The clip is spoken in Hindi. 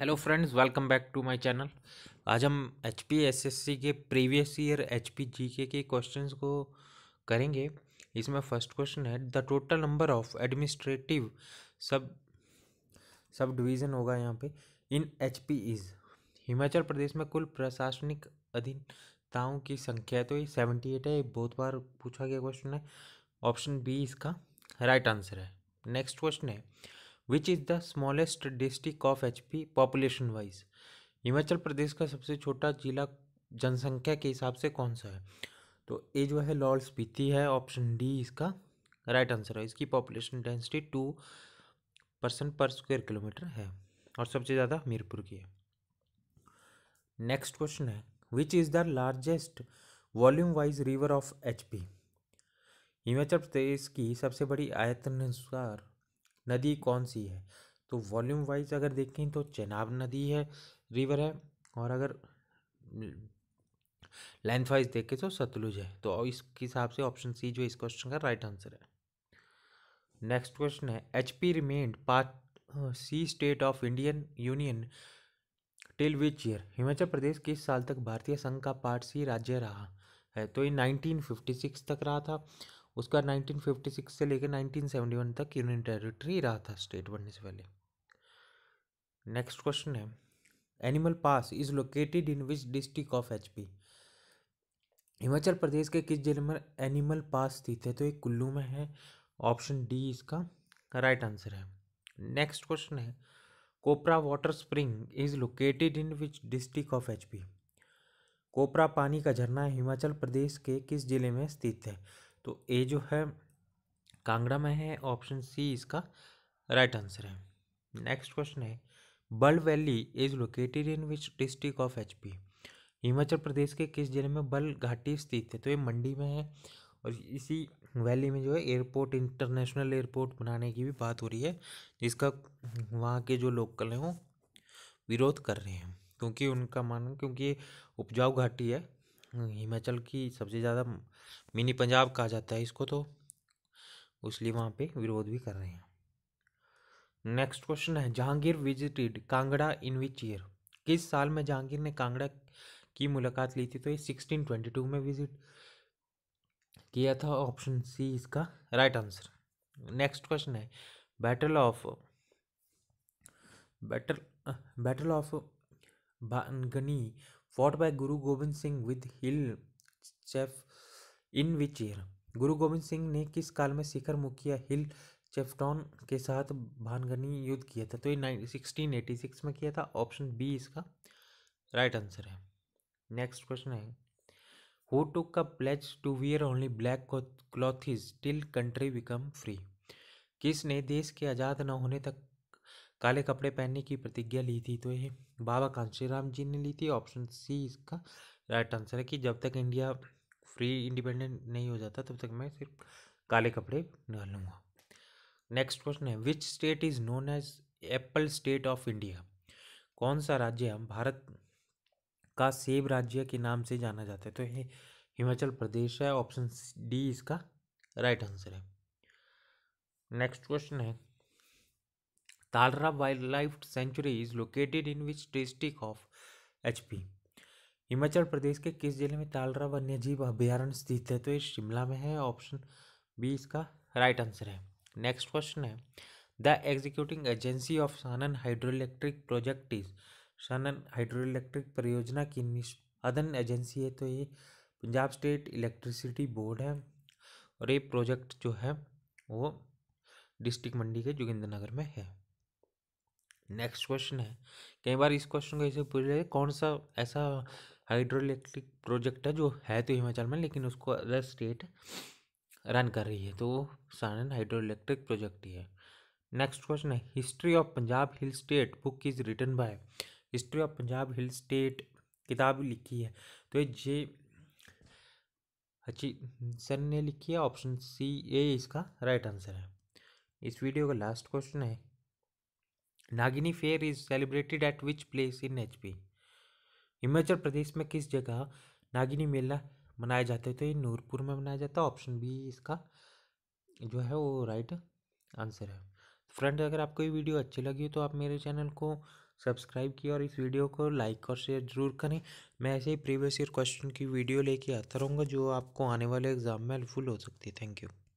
Hello friends welcome back to my channel आज हम H P S S C के previous year H P G K question को करेंगे इसमें फर्स्ट क्वेश्चन है the total number of administrative sub sub division होगा यहाँ पे in H P is Himachal Pradesh में कुल प्रशासनिक अधीनताओं की संख्या तो ये सेवेंटी एट है ये बहुत बार पूछा गया क्वेश्चन है ऑप्शन बी इसका राइट right आंसर है नेक्स्ट क्वेश्चन है which is the smallest district of H P population wise Himachal Pradesh का सबसे छोटा जिला जनसंख्या के हिसाब से कौन सा है तो ए जो है लॉल स्पीति है ऑप्शन डी इसका राइट आंसर है इसकी population density two percent per square kilometre है और सबसे ज़्यादा मीरपुर की है नेक्स्ट क्वेश्चन है which is the largest volume wise river of H P Himachal Pradesh की सबसे बड़ी आयतन अनुसार नदी कौन सी है तो वॉल्यूम वाइज अगर देखें तो चेनाब नदी है रिवर है और अगर लेंथ वाइज देखें तो सतलुज है तो इस हिसाब से ऑप्शन सी जो इस क्वेश्चन का राइट आंसर है नेक्स्ट क्वेश्चन है H P remained part C state of Indian union till which year Himachal Pradesh किस साल तक भारतीय संघ का पार्ट सी राज्य रहा है तो ये 1956 तक रहा था उसका 1956 से लेकर 1971 तक यूनियन टेरिटरी रहा था स्टेट बनने से पहले नेक्स्ट क्वेश्चन है animal pass is located in which district of H P Himachal Pradesh के किस जिले में एनिमल पास स्थित है तो ये कुल्लू में है ऑप्शन डी इसका राइट आंसर है नेक्स्ट क्वेश्चन है Kopra water spring is located in which district of H P Kopra पानी का झरना हिमाचल प्रदेश के किस जिले में स्थित है तो ए जो है कांगड़ा में है ऑप्शन सी इसका राइट right आंसर है नेक्स्ट क्वेश्चन है Bal valley is located in which district of H P Himachal Pradesh के किस जिले में बल घाटी स्थित है तो ये मंडी में है और इसी वैली में जो है एयरपोर्ट इंटरनेशनल एयरपोर्ट बनाने की भी बात हो रही है जिसका वहाँ के जो लोकल हैं वो विरोध कर रहे हैं क्योंकि उनका मानना क्योंकि ये उपजाऊ घाटी है हिमाचल की सबसे ज़्यादा मिनी पंजाब कहा जाता है इसको तो इसलिए वहाँ पे विरोध भी कर रहे हैं नेक्स्ट क्वेश्चन है Jahangir visited Kangra in which year किस साल में जहांगीर ने कांगड़ा की मुलाकात ली थी तो ये सिक्सटीन ट्वेंटी टू में विजिट किया था ऑप्शन सी इसका राइट आंसर नेक्स्ट क्वेश्चन है battle of battle battle of Bhangani, fought by Guru Gobind Singh with hill chief in which year Guru Gobind Singh ने किस काल में शिखर मुखिया हिल चेफ्टॉन के साथ भानगनी युद्ध किया था तो ये सिक्सटीन एटी सिक्स में किया था ऑप्शन बी इसका राइट आंसर है नेक्स्ट क्वेश्चन है हु टुक का pledge to wear only black clothes till country become free किसने देश के आज़ाद न होने तक काले कपड़े पहनने की प्रतिज्ञा ली थी तो ये बाबा कांशीराम जी ने ली थी ऑप्शन सी इसका राइट आंसर है कि जब तक इंडिया फ्री इंडिपेंडेंट नहीं हो जाता तब तक मैं सिर्फ काले कपड़े लूँगा नेक्स्ट क्वेश्चन है which state is known as apple state of India कौन सा राज्य भारत का सेब राज्य के नाम से जाना जाता है तो ये हिमाचल प्रदेश है ऑप्शन डी इसका राइट आंसर है नेक्स्ट क्वेश्चन है Talra Wildlife Sanctuary is located in which district of HP? Himachal Pradesh के किस जिले में तालरा वन्यजीव अभ्यारण्य स्थित है तो ये शिमला में है ऑप्शन बी इसका राइट आंसर है नेक्स्ट क्वेश्चन है the executing agency of Shanan hydro electric project is Shanan hydro electric परियोजना की निष्पादन एजेंसी है तो ये पंजाब स्टेट इलेक्ट्रिसिटी बोर्ड है और ये प्रोजेक्ट जो है वो डिस्ट्रिक्ट मंडी के जोगिंद्रनगर में है नेक्स्ट क्वेश्चन है कई बार इस क्वेश्चन को ऐसे पूछ रहे कौन सा ऐसा हाइड्रो इलेक्ट्रिक प्रोजेक्ट है जो है तो हिमाचल में लेकिन उसको अदर स्टेट रन कर रही है तो वो हाइड्रो इलेक्ट्रिक प्रोजेक्ट ही है नेक्स्ट क्वेश्चन है history of Punjab hill state book is written by history of Punjab hill state किताब लिखी है तो ये जे अच्छी सर ने लिखी है ऑप्शन सी ए इसका राइट आंसर है इस वीडियो का लास्ट क्वेश्चन है Nagini fair is celebrated at which place in H P Himachal Pradesh में किस जगह नागिनी मेला मनाया जाता है तो ये नूरपुर में मनाया जाता है ऑप्शन बी इसका जो है वो राइट आंसर है फ्रेंड अगर आपको ये वीडियो अच्छी लगी हो तो आप मेरे चैनल को सब्सक्राइब किया और इस वीडियो को लाइक और शेयर जरूर करें मैं ऐसे ही प्रीवियस ईयर क्वेश्चन की वीडियो लेके आता रहूँगा जो आपको आने वाले एग्जाम में हेल्पफुल हो सकती है थैंक यू